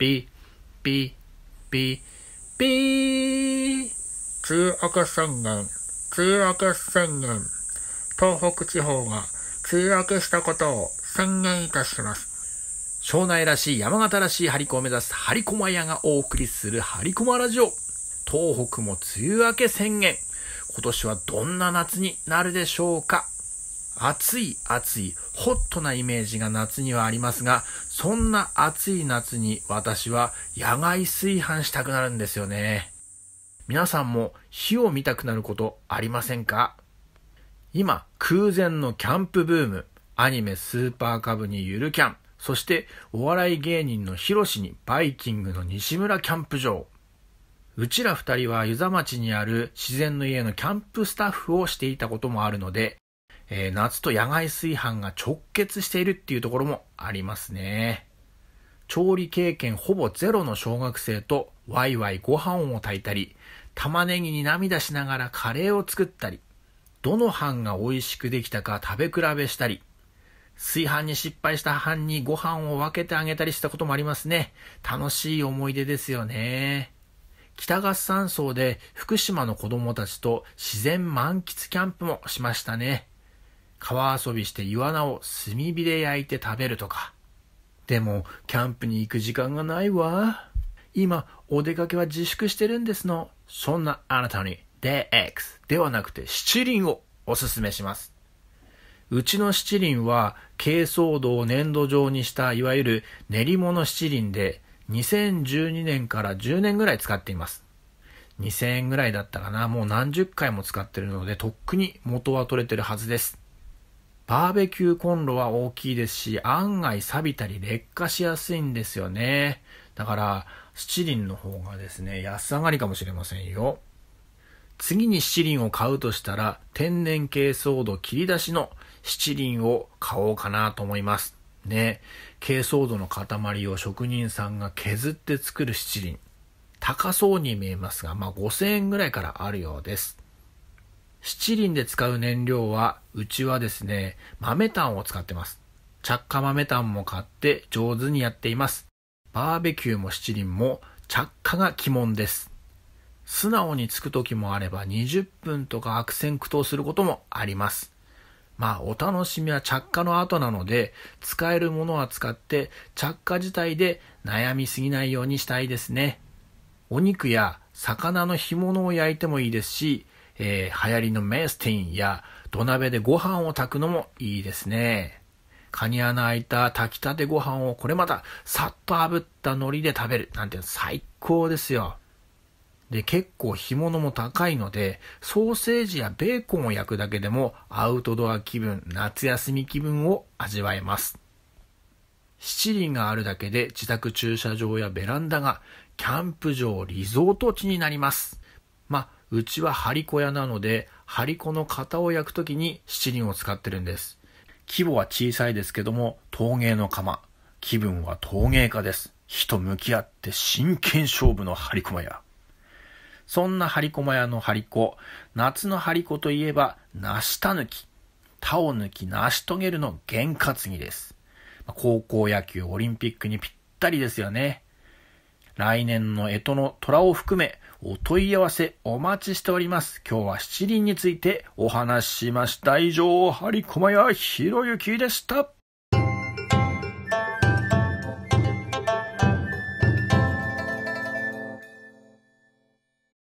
ピー、ピー、ピー、ピー。梅雨明け宣言、梅雨明け宣言。東北地方が梅雨明けしたことを宣言いたします。庄内らしい山形らしい張り子を目指す張り子マヤがお送りする張り子マラジオ。東北も梅雨明け宣言。今年はどんな夏になるでしょうか暑い暑い、ホットなイメージが夏にはありますが、そんな暑い夏に私は野外炊飯したくなるんですよね。皆さんも火を見たくなることありませんか今、空前のキャンプブーム、アニメスーパーカブにゆるキャン、そしてお笑い芸人のヒロシにバイキングの西村キャンプ場。うちら二人は湯沢町にある自然の家のキャンプスタッフをしていたこともあるので、えー、夏と野外炊飯が直結しているっていうところもありますね。調理経験ほぼゼロの小学生とワイワイご飯を炊いたり、玉ねぎに涙しながらカレーを作ったり、どの飯が美味しくできたか食べ比べしたり、炊飯に失敗した飯にご飯を分けてあげたりしたこともありますね。楽しい思い出ですよね。北合山荘で福島の子供たちと自然満喫キャンプもしましたね。川遊びしてイワナを炭火で焼いて食べるとか。でも、キャンプに行く時間がないわ。今、お出かけは自粛してるんですの。そんなあなたに、DX ではなくて七輪をおすすめします。うちの七輪は、珪藻土を粘土状にした、いわゆる練り物七輪で、2012年から10年ぐらい使っています。2000円ぐらいだったかな。もう何十回も使ってるので、とっくに元は取れてるはずです。バーベキューコンロは大きいですし、案外錆びたり劣化しやすいんですよね。だから、七輪の方がですね、安上がりかもしれませんよ。次に七輪を買うとしたら、天然珪藻土切り出しの七輪を買おうかなと思います。ね、珪藻土の塊を職人さんが削って作る七輪。高そうに見えますが、まあ、5000円ぐらいからあるようです。七輪で使う燃料は、うちはですね、豆炭を使ってます。着火豆炭も買って上手にやっています。バーベキューも七輪も着火が鬼門です。素直につく時もあれば20分とか悪戦苦闘することもあります。まあお楽しみは着火の後なので使えるものは使って着火自体で悩みすぎないようにしたいですね。お肉や魚の干物を焼いてもいいですしえー、流行りのメスティンや土鍋でご飯を炊くのもいいですね。カニ穴開いた炊きたてご飯をこれまたさっと炙った海苔で食べるなんて最高ですよ。で、結構干物も高いので、ソーセージやベーコンを焼くだけでもアウトドア気分、夏休み気分を味わえます。七輪があるだけで自宅駐車場やベランダがキャンプ場、リゾート地になります。まあうちは張り子屋なので、張り子の型を焼くときに七輪を使ってるんです。規模は小さいですけども、陶芸の窯。気分は陶芸家です。火と向き合って真剣勝負の張り子屋。そんな張り駒屋の張り子、夏の張り子といえば、梨した抜き。他を抜き成し遂げるの験担ぎです。高校野球、オリンピックにぴったりですよね。来年の干支の虎を含め、お問い合わせお待ちしております。今日は七輪についてお話ししました。以上、張駒ろゆ之でした。